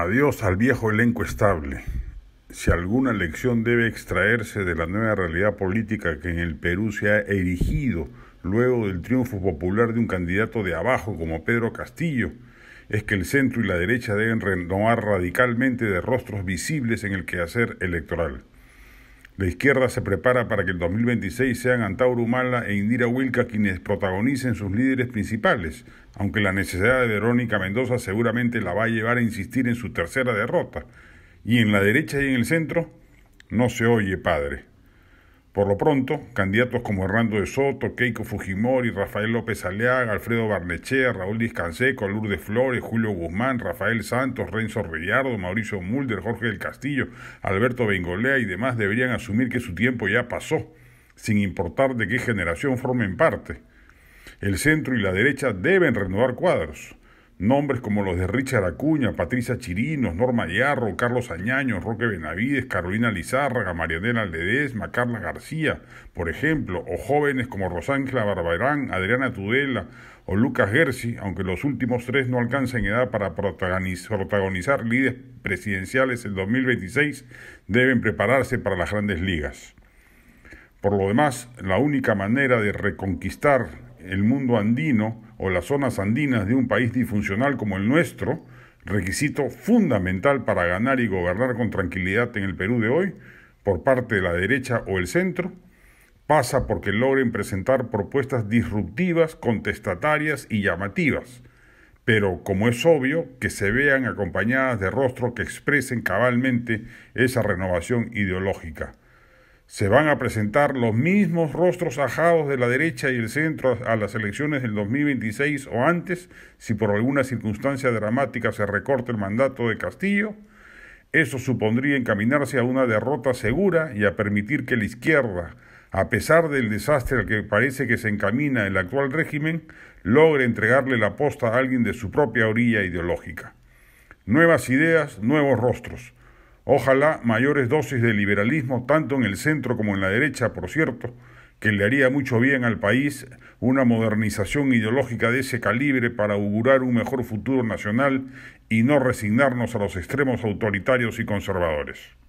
Adiós al viejo elenco estable. Si alguna lección debe extraerse de la nueva realidad política que en el Perú se ha erigido luego del triunfo popular de un candidato de abajo como Pedro Castillo, es que el centro y la derecha deben renovar radicalmente de rostros visibles en el quehacer electoral. La izquierda se prepara para que el 2026 sean Antauro Humala e Indira Wilca quienes protagonicen sus líderes principales, aunque la necesidad de Verónica Mendoza seguramente la va a llevar a insistir en su tercera derrota. Y en la derecha y en el centro, no se oye, padre. Por lo pronto, candidatos como Hernando de Soto, Keiko Fujimori, Rafael López Aleaga, Alfredo Barnechea, Raúl Discanseco, Lourdes Flores, Julio Guzmán, Rafael Santos, Renzo Rellardo, Mauricio Mulder, Jorge del Castillo, Alberto Bengolea y demás deberían asumir que su tiempo ya pasó, sin importar de qué generación formen parte. El centro y la derecha deben renovar cuadros. Nombres como los de Richard Acuña, Patricia Chirinos, Norma Yarro, Carlos Añaño, Roque Benavides, Carolina Lizárraga, Marianela Ledesma, Carla García, por ejemplo, o jóvenes como Rosángela Barbarán, Adriana Tudela o Lucas Gersi, aunque los últimos tres no alcancen edad para protagonizar líderes presidenciales en 2026, deben prepararse para las grandes ligas. Por lo demás, la única manera de reconquistar el mundo andino o las zonas andinas de un país disfuncional como el nuestro, requisito fundamental para ganar y gobernar con tranquilidad en el Perú de hoy, por parte de la derecha o el centro, pasa porque logren presentar propuestas disruptivas, contestatarias y llamativas, pero como es obvio, que se vean acompañadas de rostros que expresen cabalmente esa renovación ideológica se van a presentar los mismos rostros ajados de la derecha y el centro a las elecciones del 2026 o antes, si por alguna circunstancia dramática se recorta el mandato de Castillo, eso supondría encaminarse a una derrota segura y a permitir que la izquierda, a pesar del desastre al que parece que se encamina el actual régimen, logre entregarle la posta a alguien de su propia orilla ideológica. Nuevas ideas, nuevos rostros. Ojalá mayores dosis de liberalismo, tanto en el centro como en la derecha, por cierto, que le haría mucho bien al país una modernización ideológica de ese calibre para augurar un mejor futuro nacional y no resignarnos a los extremos autoritarios y conservadores.